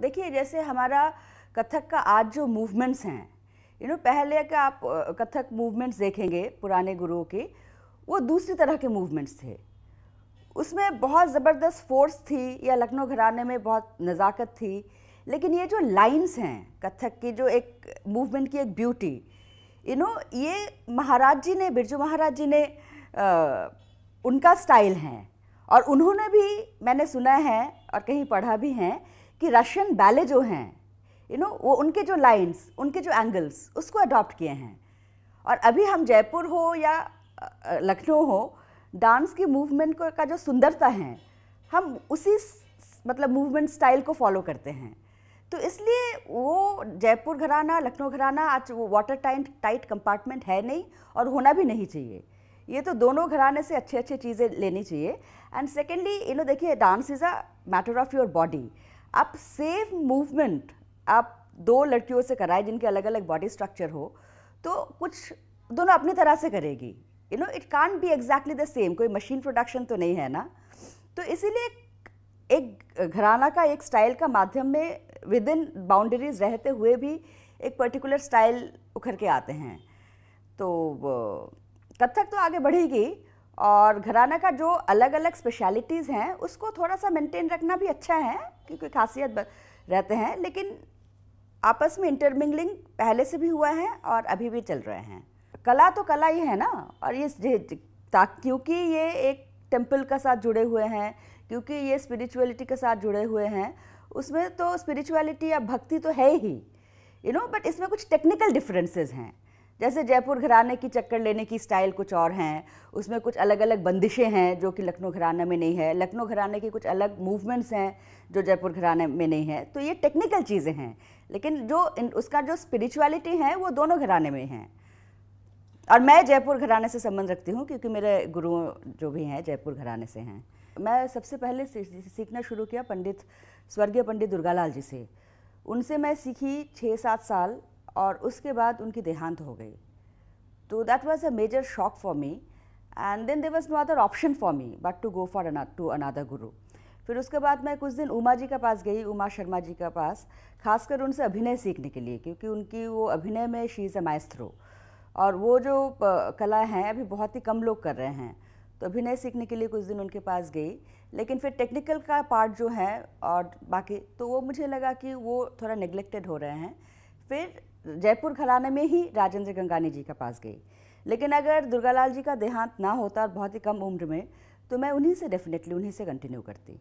देखिए जैसे हमारा कथक का आज जो मूवमेंट्स हैं यू नो पहले का आप कथक मूवमेंट्स देखेंगे पुराने गुरुओं के वो दूसरी तरह के मूवमेंट्स थे उसमें बहुत ज़बरदस्त फोर्स थी या लखनऊ घराने में बहुत नज़ाकत थी लेकिन ये जो लाइंस हैं कथक की जो एक मूवमेंट की एक ब्यूटी यू नो ये महाराज जी ने बिरजू महाराज जी ने आ, उनका स्टाइल है और उन्होंने भी मैंने सुना है और कहीं पढ़ा भी हैं कि रशियन बैले जो हैं यू नो वो उनके जो लाइंस उनके जो एंगल्स उसको अडॉप्ट किए हैं और अभी हम जयपुर हो या लखनऊ हो डांस की मूवमेंट को का जो सुंदरता है हम उसी मतलब मूवमेंट स्टाइल को फॉलो करते हैं तो इसलिए वो जयपुर घराना लखनऊ घराना आज वो वाटर टाइट टाइट कंपार्टमेंट है नहीं और होना भी नहीं चाहिए ये तो दोनों घराने से अच्छे अच्छे चीज़ें लेनी चाहिए एंड सेकेंडली यू नो देखिए dance is a matter of your body आप सेम मूवमेंट आप दो लड़कियों से कराए जिनके अलग अलग बॉडी स्ट्रक्चर हो तो कुछ दोनों अपनी तरह से करेगी you know it can be exactly the same कोई मशीन प्रोडक्शन तो नहीं है ना तो इसीलिए एक घराना का एक स्टाइल का माध्यम में विद इन बाउंड्रीज रहते हुए भी एक पर्टिकुलर स्टाइल उखर के आते हैं तो कथक तो आगे बढ़ेगी और घराना का जो अलग अलग स्पेशलिटीज़ हैं उसको थोड़ा सा मेंटेन रखना भी अच्छा है क्योंकि खासियत रहते हैं लेकिन आपस में इंटरमिंगलिंग पहले से भी हुआ है और अभी भी चल रहे हैं कला तो कला ही है ना और ये क्योंकि ये एक टेम्पल का साथ जुड़े हुए हैं क्योंकि ये स्पिरिचुअलिटी के साथ जुड़े हुए हैं उसमें तो स्पिरिचुअलिटी या भक्ति तो है ही यू नो बट इसमें कुछ टेक्निकल डिफरेंसेस हैं जैसे जयपुर घराने की चक्कर लेने की स्टाइल कुछ और हैं उसमें कुछ अलग अलग बंदिशें हैं जो कि लखनऊ घराना में नहीं है लखनऊ घराने की कुछ अलग मूवमेंट्स हैं जो जयपुर घराने में नहीं है तो ये टेक्निकल चीज़ें हैं लेकिन जो उसका जो स्पिरिचुअलिटी है वो दोनों घराने में हैं और मैं जयपुर घराने से संबंध रखती हूँ क्योंकि मेरे गुरु जो भी हैं जयपुर घराने से हैं मैं सबसे पहले सीखना शुरू किया पंडित स्वर्गीय पंडित दुर्गालाल जी से उनसे मैं सीखी छः सात साल और उसके बाद उनकी देहांत हो गई तो that was a major shock for me and then there was no other option for me but to go for to another guru फिर उसके बाद मैं कुछ दिन उमा जी के पास गई उमा शर्मा जी के पास खासकर उनसे अभिनय सीखने के लिए क्योंकि उनकी वो अभिनय में शी इज़ अ माइस्ट्रो और वो जो कला हैं अभी बहुत ही कम लोग कर रहे हैं तो अभिनय सीखने के लिए कुछ दिन उनके पास गई लेकिन फिर टेक्निकल का पार्ट जो है और बाकी तो वो मुझे लगा कि वो थोड़ा निगलेक्टेड हो रहे हैं फिर जयपुर घराने में ही राजेंद्र गंगानी जी के पास गई लेकिन अगर दुर्गालाल जी का देहांत ना होता और बहुत ही कम उम्र में तो मैं उन्हीं से डेफिनेटली उन्हीं से कंटिन्यू करती